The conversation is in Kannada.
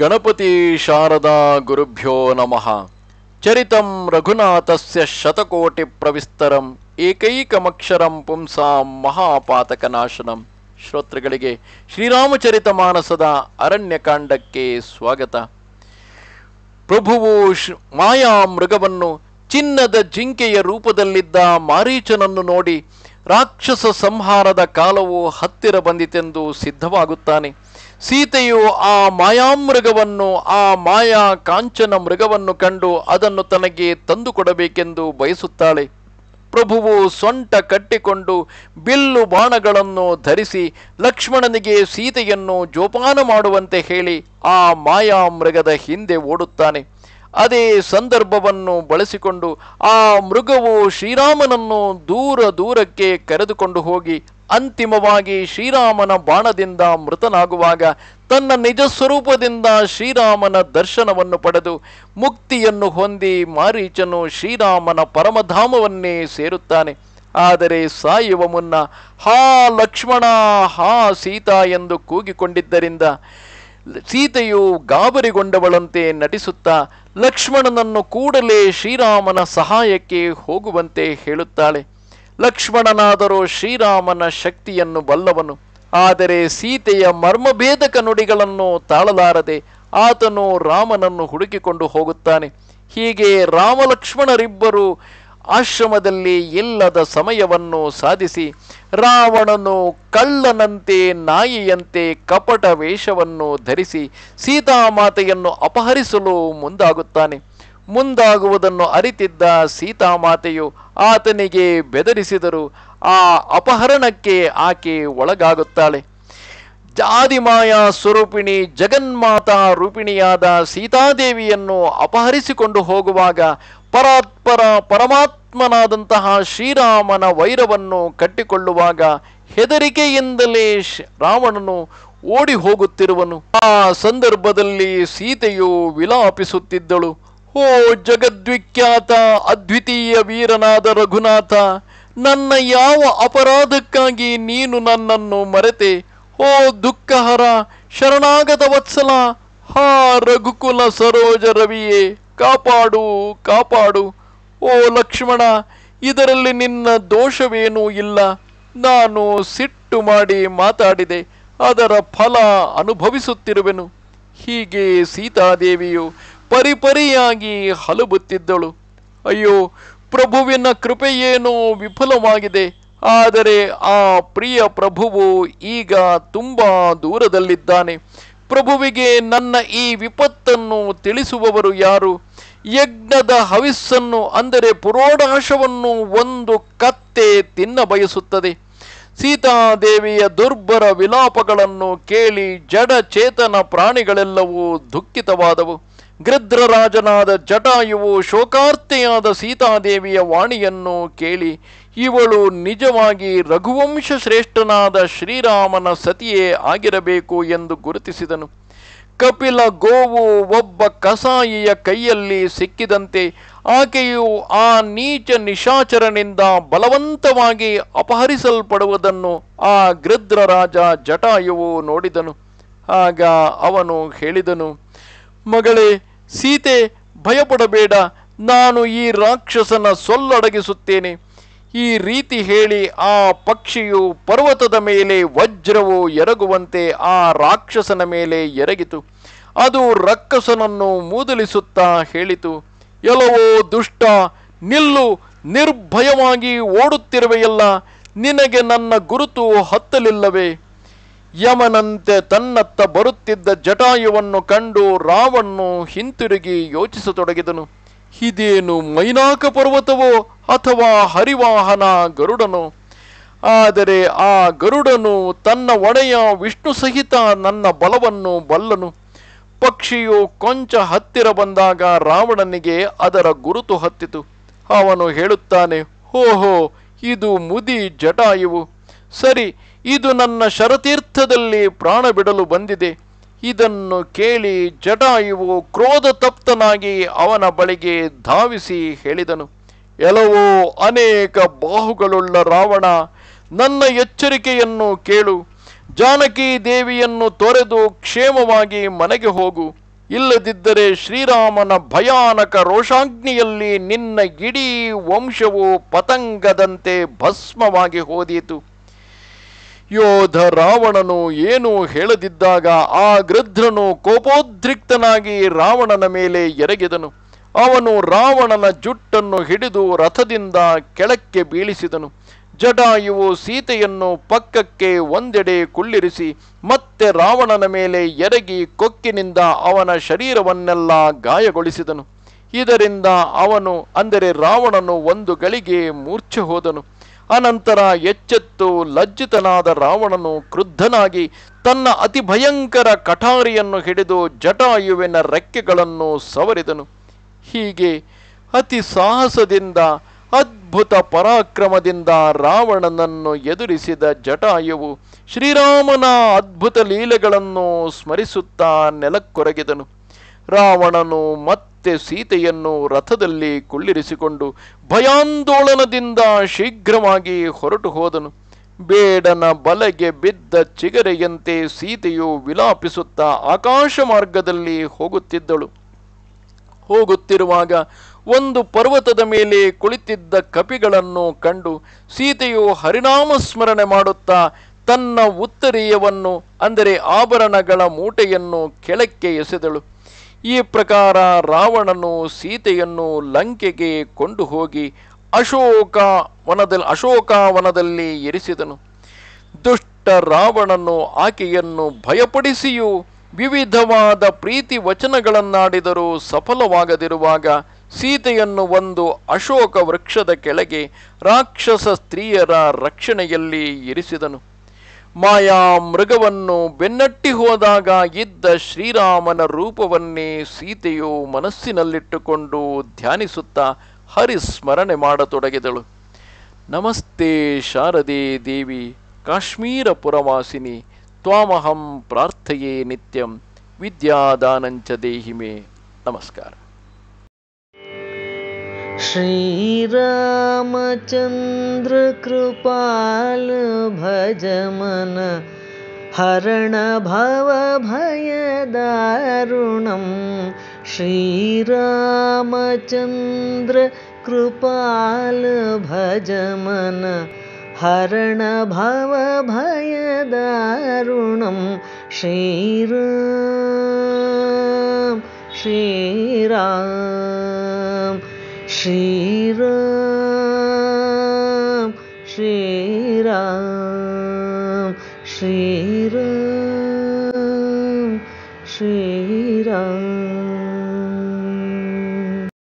ಗಣಪತಿ ಶಾರದಾ ಗುರುಭ್ಯೋ ನಮಃ ಚರಿತಂ ರಘುನಾಥಸ್ಯ ಶತಕೋಟಿ ಪ್ರವಿಸ್ತರಂ ಏಕೈಕಮಕ್ಷರಂ ಪುಂಸಾಂ ಮಹಾಪಾತಕನಾಶನಂ ಶ್ರೋತೃಗಳಿಗೆ ಶ್ರೀರಾಮಚರಿತ ಮಾನಸದ ಅರಣ್ಯಕಾಂಡಕ್ಕೆ ಸ್ವಾಗತ ಪ್ರಭುವು ಮಾಯಾ ಮೃಗವನ್ನು ಚಿನ್ನದ ಜಿಂಕೆಯ ರೂಪದಲ್ಲಿದ್ದ ಮಾರೀಚನನ್ನು ನೋಡಿ ರಾಕ್ಷಸ ಸಂಹಾರದ ಕಾಲವು ಹತ್ತಿರ ಬಂದಿತೆಂದು ಸಿದ್ಧವಾಗುತ್ತಾನೆ ಸೀತೆಯು ಆ ಮಾಯಾಮೃಗವನ್ನು ಆ ಮಾಯಾ ಕಾಂಚನ ಮೃಗವನ್ನು ಕಂಡು ಅದನ್ನು ತನಗೆ ತಂದುಕೊಡಬೇಕೆಂದು ಬಯಸುತ್ತಾಳೆ ಪ್ರಭುವು ಸೊಂಟ ಕಟ್ಟಿಕೊಂಡು ಬಿಲ್ಲು ಬಾಣಗಳನ್ನು ಧರಿಸಿ ಲಕ್ಷ್ಮಣನಿಗೆ ಸೀತೆಯನ್ನು ಜೋಪಾನ ಮಾಡುವಂತೆ ಹೇಳಿ ಆ ಮಾಯಾ ಮೃಗದ ಹಿಂದೆ ಓಡುತ್ತಾನೆ ಅದೇ ಸಂದರ್ಭವನ್ನು ಬಳಸಿಕೊಂಡು ಆ ಮೃಗವು ಶ್ರೀರಾಮನನ್ನು ದೂರ ದೂರಕ್ಕೆ ಕರೆದುಕೊಂಡು ಹೋಗಿ ಅಂತಿಮವಾಗಿ ಶ್ರೀರಾಮನ ಬಾಣದಿಂದ ಮೃತನಾಗುವಾಗ ತನ್ನ ನಿಜ ಸ್ವರೂಪದಿಂದ ಶ್ರೀರಾಮನ ದರ್ಶನವನ್ನು ಪಡೆದು ಮುಕ್ತಿಯನ್ನು ಹೊಂದಿ ಮಾರೀಚನು ಶ್ರೀರಾಮನ ಪರಮಧಾಮವನ್ನೇ ಸೇರುತ್ತಾನೆ ಆದರೆ ಸಾಯುವ ಮುನ್ನ ಹಾ ಲಕ್ಷ್ಮಣ ಹಾ ಸೀತಾ ಎಂದು ಕೂಗಿಕೊಂಡಿದ್ದರಿಂದ ಸೀತೆಯು ಗಾಬರಿಗೊಂಡವಳಂತೆ ನಟಿಸುತ್ತಾ ಲಕ್ಷ್ಮಣನನ್ನು ಕೂಡಲೇ ಶ್ರೀರಾಮನ ಸಹಾಯಕ್ಕೆ ಹೋಗುವಂತೆ ಹೇಳುತ್ತಾಳೆ ಲಕ್ಷ್ಮಣನಾದರೂ ಶ್ರೀರಾಮನ ಶಕ್ತಿಯನ್ನು ಬಲ್ಲವನು ಆದರೆ ಸೀತೆಯ ಮರ್ಮಭೇದಕ ನುಡಿಗಳನ್ನು ತಾಳಲಾರದೆ ಆತನು ರಾಮನನ್ನು ಹುಡುಕಿಕೊಂಡು ಹೋಗುತ್ತಾನೆ ಹೀಗೆ ರಾಮಲಕ್ಷ್ಮಣರಿಬ್ಬರು ಆಶ್ರಮದಲ್ಲಿ ಇಲ್ಲದ ಸಮಯವನ್ನು ಸಾಧಿಸಿ ರಾವಣನು ಕಳ್ಳನಂತೆ ನಾಯಿಯಂತೆ ಕಪಟ ವೇಷವನ್ನು ಧರಿಸಿ ಸೀತಾಮಾತೆಯನ್ನು ಅಪಹರಿಸಲು ಮುಂದಾಗುತ್ತಾನೆ ಮುಂದಾಗುವುದನ್ನು ಅರಿತಿದ್ದ ಸೀತಾಮಾತೆಯು ಆತನಿಗೆ ಬೆದರಿಸಿದರು ಆ ಅಪಹರಣಕ್ಕೆ ಆಕೆ ಒಳಗಾಗುತ್ತಾಳೆ ಜಾದಿಮಾಯ ಸ್ವರೂಪಿಣಿ ಜಗನ್ಮಾತಾ ರೂಪಿಣಿಯಾದ ಸೀತಾದೇವಿಯನ್ನು ಅಪಹರಿಸಿಕೊಂಡು ಹೋಗುವಾಗ ಪರಾತ್ಪರ ಪರಮಾತ್ಮನಾದಂತಹ ಶ್ರೀರಾಮನ ವೈರವನ್ನು ಕಟ್ಟಿಕೊಳ್ಳುವಾಗ ಹೆದರಿಕೆಯಿಂದಲೇ ರಾವಣನು ಓಡಿ ಹೋಗುತ್ತಿರುವನು ಆ ಸಂದರ್ಭದಲ್ಲಿ ಸೀತೆಯು ವಿಲಾಪಿಸುತ್ತಿದ್ದಳು ಓ ಜಗದ್ವಿಖ್ಯಾತ ಅದ್ವಿತೀಯ ವೀರನಾದ ರಘುನಾಥ ನನ್ನ ಯಾವ ಅಪರಾಧಕ್ಕಾಗಿ ನೀನು ನನ್ನನ್ನು ಮರೆತೆ ಓ ದುಃಖಹರ ಶರಣಾಗತ ವತ್ಸಲ ಹಾ ರಘುಕುಲ ಸರೋಜ ರವಿಯೇ ಕಾಪಾಡು ಕಾಪಾಡು ಓ ಲಕ್ಷ್ಮಣ ಇದರಲ್ಲಿ ನಿನ್ನ ದೋಷವೇನೂ ಇಲ್ಲ ನಾನು ಸಿಟ್ಟು ಮಾಡಿ ಮಾತಾಡಿದೆ ಅದರ ಫಲ ಅನುಭವಿಸುತ್ತಿರುವೆನು ಹೀಗೆ ಸೀತಾದೇವಿಯು ಪರಿಪರಿಯಾಗಿ ಹಲಬುತ್ತಿದ್ದಳು ಅಯ್ಯೋ ಪ್ರಭುವಿನ ಕೃಪೆಯೇನೋ ವಿಫಲವಾಗಿದೆ ಆದರೆ ಆ ಪ್ರಿಯ ಪ್ರಭುವು ಈಗ ತುಂಬ ದೂರದಲ್ಲಿದ್ದಾನೆ ಪ್ರಭುವಿಗೆ ನನ್ನ ಈ ವಿಪತ್ತನ್ನು ತಿಳಿಸುವವರು ಯಾರು ಯಜ್ಞದ ಹವಿಸ್ಸನ್ನು ಅಂದರೆ ಪುರೋಡಾಶವನ್ನು ಒಂದು ಕತ್ತೆ ತಿನ್ನ ಬಯಸುತ್ತದೆ ಸೀತಾದೇವಿಯ ದುರ್ಬರ ವಿಲಾಪಗಳನ್ನು ಕೇಳಿ ಜಡ ಚೇತನ ಪ್ರಾಣಿಗಳೆಲ್ಲವೂ ದುಃಖಿತವಾದವು ರಾಜನಾದ ಜಟಾಯುವು ಶೋಕಾರ್ತೆಯಾದ ಸೀತಾದೇವಿಯ ವಾಣಿಯನ್ನು ಕೇಳಿ ಇವಳು ನಿಜವಾಗಿ ರಘುವಂಶ ಶ್ರೇಷ್ಠನಾದ ಶ್ರೀರಾಮನ ಸತಿಯೇ ಆಗಿರಬೇಕು ಎಂದು ಗುರುತಿಸಿದನು ಕಪಿಲ ಗೋವು ಒಬ್ಬ ಕಸಾಯಿಯ ಕೈಯಲ್ಲಿ ಸಿಕ್ಕಿದಂತೆ ಆಕೆಯು ಆ ನೀಚ ನಿಶಾಚರನಿಂದ ಬಲವಂತವಾಗಿ ಅಪಹರಿಸಲ್ಪಡುವುದನ್ನು ಆ ಗೃದ್ರ ರಾಜ ಜಟಾಯುವು ನೋಡಿದನು ಆಗ ಅವನು ಹೇಳಿದನು ಮಗಳೇ ಸೀತೆ ಭಯಪಡಬೇಡ ನಾನು ಈ ರಾಕ್ಷಸನ ಸೊಲ್ಲಡಗಿಸುತ್ತೇನೆ ಈ ರೀತಿ ಹೇಳಿ ಆ ಪಕ್ಷಿಯು ಪರ್ವತದ ಮೇಲೆ ವಜ್ರವು ಎರಗುವಂತೆ ಆ ರಾಕ್ಷಸನ ಮೇಲೆ ಎರಗಿತು ಅದು ರಕ್ಕಸನನ್ನು ಮೂದಲಿಸುತ್ತಾ ಹೇಳಿತು ಎಲ್ಲವೋ ದುಷ್ಟ ನಿಲ್ಲು ನಿರ್ಭಯವಾಗಿ ಓಡುತ್ತಿರುವೆಯಲ್ಲ ನಿನಗೆ ನನ್ನ ಗುರುತು ಹತ್ತಲಿಲ್ಲವೇ ಯಮನಂತೆ ತನ್ನತ್ತ ಬರುತ್ತಿದ್ದ ಜಟಾಯುವನ್ನು ಕಂಡು ರಾವನ್ನು ಹಿಂತಿರುಗಿ ಯೋಚಿಸತೊಡಗಿದನು ಇದೇನು ಮೈನಾಕ ಪರ್ವತವೋ ಅಥವಾ ಹರಿವಾಹನ ಗರುಡನು ಆದರೆ ಆ ಗರುಡನು ತನ್ನ ಒಡೆಯ ವಿಷ್ಣು ಸಹಿತ ನನ್ನ ಬಲವನ್ನು ಬಲ್ಲನು ಪಕ್ಷಿಯು ಕೊಂಚ ಹತ್ತಿರ ಬಂದಾಗ ರಾವಣನಿಗೆ ಅದರ ಗುರುತು ಹತ್ತಿತು ಅವನು ಹೇಳುತ್ತಾನೆ ಓಹೋ ಇದು ಮುದಿ ಜಟಾಯುವು ಸರಿ ಇದು ನನ್ನ ಶರತೀರ್ಥದಲ್ಲಿ ಪ್ರಾಣ ಬಿಡಲು ಬಂದಿದೆ ಇದನ್ನು ಕೇಳಿ ಜಟಾಯುವು ಕ್ರೋಧ ತಪ್ತನಾಗಿ ಅವನ ಬಳಿಗೆ ಧಾವಿಸಿ ಹೇಳಿದನು ಎಲ್ಲವೋ ಅನೇಕ ಬಾಹುಗಳುಳ್ಳ ರಾವಣ ನನ್ನ ಎಚ್ಚರಿಕೆಯನ್ನು ಕೇಳು ಜಾನಕಿ ದೇವಿಯನ್ನು ತೊರೆದು ಕ್ಷೇಮವಾಗಿ ಮನೆಗೆ ಹೋಗು ಇಲ್ಲದಿದ್ದರೆ ಶ್ರೀರಾಮನ ಭಯಾನಕ ರೋಷಾಗ್ನಿಯಲ್ಲಿ ನಿನ್ನ ಇಡೀ ವಂಶವು ಪತಂಗದಂತೆ ಭಸ್ಮವಾಗಿ ಹೋದೀತು ಯೋಧ ರಾವಣನು ಏನು ಹೇಳದಿದ್ದಾಗ ಆ ಗೃಧ್ರನು ಕೋಪೋದ್ರಿಕ್ತನಾಗಿ ರಾವಣನ ಮೇಲೆ ಎರಗಿದನು ಅವನು ರಾವಣನ ಜುಟ್ಟನ್ನು ಹಿಡಿದು ರಥದಿಂದ ಕೆಳಕ್ಕೆ ಬೀಳಿಸಿದನು ಜಟಾಯುವು ಸೀತೆಯನ್ನು ಪಕ್ಕಕ್ಕೆ ಒಂದೆಡೆ ಕುಳ್ಳಿರಿಸಿ ಮತ್ತೆ ರಾವಣನ ಮೇಲೆ ಎರಗಿ ಕೊಕ್ಕಿನಿಂದ ಅವನ ಶರೀರವನ್ನೆಲ್ಲ ಗಾಯಗೊಳಿಸಿದನು ಇದರಿಂದ ಅವನು ಅಂದರೆ ರಾವಣನು ಒಂದು ಗಳಿಗೆ ಮೂರ್ಛೆ ಹೋದನು ಅನಂತರ ಎಚ್ಚೆತ್ತು ಲಜ್ಜಿತನಾದ ರಾವಣನು ಕ್ರುದ್ಧನಾಗಿ ತನ್ನ ಅತಿ ಭಯಂಕರ ಕಠಾರಿಯನ್ನು ಹಿಡಿದು ಜಟಾಯುವಿನ ರೆಕ್ಕೆಗಳನ್ನು ಸವರಿದನು ಹೀಗೆ ಅತಿ ಸಾಹಸದಿಂದ ಅದ್ಭುತ ಪರಾಕ್ರಮದಿಂದ ರಾವಣನನ್ನು ಎದುರಿಸಿದ ಜಟಾಯುವು ಶ್ರೀರಾಮನ ಅದ್ಭುತ ಲೀಲೆಗಳನ್ನು ಸ್ಮರಿಸುತ್ತಾ ನೆಲಕ್ಕೊರಗಿದನು ರಾವಣನು ಮತ್ತೆ ಮತ್ತೆ ಸೀತೆಯನ್ನು ರಥದಲ್ಲಿ ಕುಳ್ಳಿರಿಸಿಕೊಂಡು ಭಯಾಂದೋಳನದಿಂದ ಶೀಘ್ರವಾಗಿ ಹೊರಟು ಹೋದನು ಬೇಡನ ಬಲೆಗೆ ಬಿದ್ದ ಚಿಗರೆಯಂತೆ ಸೀತೆಯು ವಿಲಾಪಿಸುತ್ತಾ ಆಕಾಶ ಮಾರ್ಗದಲ್ಲಿ ಹೋಗುತ್ತಿದ್ದಳು ಹೋಗುತ್ತಿರುವಾಗ ಒಂದು ಪರ್ವತದ ಮೇಲೆ ಕುಳಿತಿದ್ದ ಕಪಿಗಳನ್ನು ಕಂಡು ಸೀತೆಯು ಹರಿನಾಮ ಸ್ಮರಣೆ ಮಾಡುತ್ತಾ ತನ್ನ ಉತ್ತರೀಯವನ್ನು ಅಂದರೆ ಆಭರಣಗಳ ಮೂಟೆಯನ್ನು ಕೆಳಕ್ಕೆ ಎಸೆದಳು ಈ ಪ್ರಕಾರ ರಾವಣನು ಸೀತೆಯನ್ನು ಲಂಕೆಗೆ ಕೊಂಡು ಹೋಗಿ ಅಶೋಕ ವನದಲ್ಲಿ ವನದಲ್ಲಿ ಇರಿಸಿದನು ದುಷ್ಟ ರಾವಣನು ಆಕೆಯನ್ನು ಭಯಪಡಿಸಿಯೂ ವಿವಿಧವಾದ ಪ್ರೀತಿ ವಚನಗಳನ್ನಾಡಿದರೂ ಸಫಲವಾಗದಿರುವಾಗ ಸೀತೆಯನ್ನು ಒಂದು ಅಶೋಕ ವೃಕ್ಷದ ಕೆಳಗೆ ರಾಕ್ಷಸ ಸ್ತ್ರೀಯರ ರಕ್ಷಣೆಯಲ್ಲಿ ಇರಿಸಿದನು ಮಾಯಾ ಮೃಗವನ್ನು ಬೆನ್ನಟ್ಟಿ ಹೋದಾಗ ಇದ್ದ ಶ್ರೀರಾಮನ ರೂಪವನ್ನೇ ಸೀತೆಯು ಮನಸ್ಸಿನಲ್ಲಿಟ್ಟುಕೊಂಡು ಧ್ಯಾನಿಸುತ್ತಾ ಹರಿಸ್ಮರಣೆ ಮಾಡತೊಡಗಿದಳು ನಮಸ್ತೆ ಶಾರದೆ ದೇವಿ ಕಾಶ್ಮೀರ ಪುರವಾಸಿನಿ ತ್ವಾಮಹಂ ಪ್ರಾರ್ಥೆಯೇ ನಿತ್ಯಂ ವಿದ್ಯಾದಾನಂಚ ದೇಹಿಮೆ ನಮಸ್ಕಾರ श्रीरामचन्द्रकृपाल भजमन हरणभवभयदारुणं श्रीरामचन्द्रकृपाल भजमन हरणभवभयदारुणं श्रीरा श्रीरा श्रीरा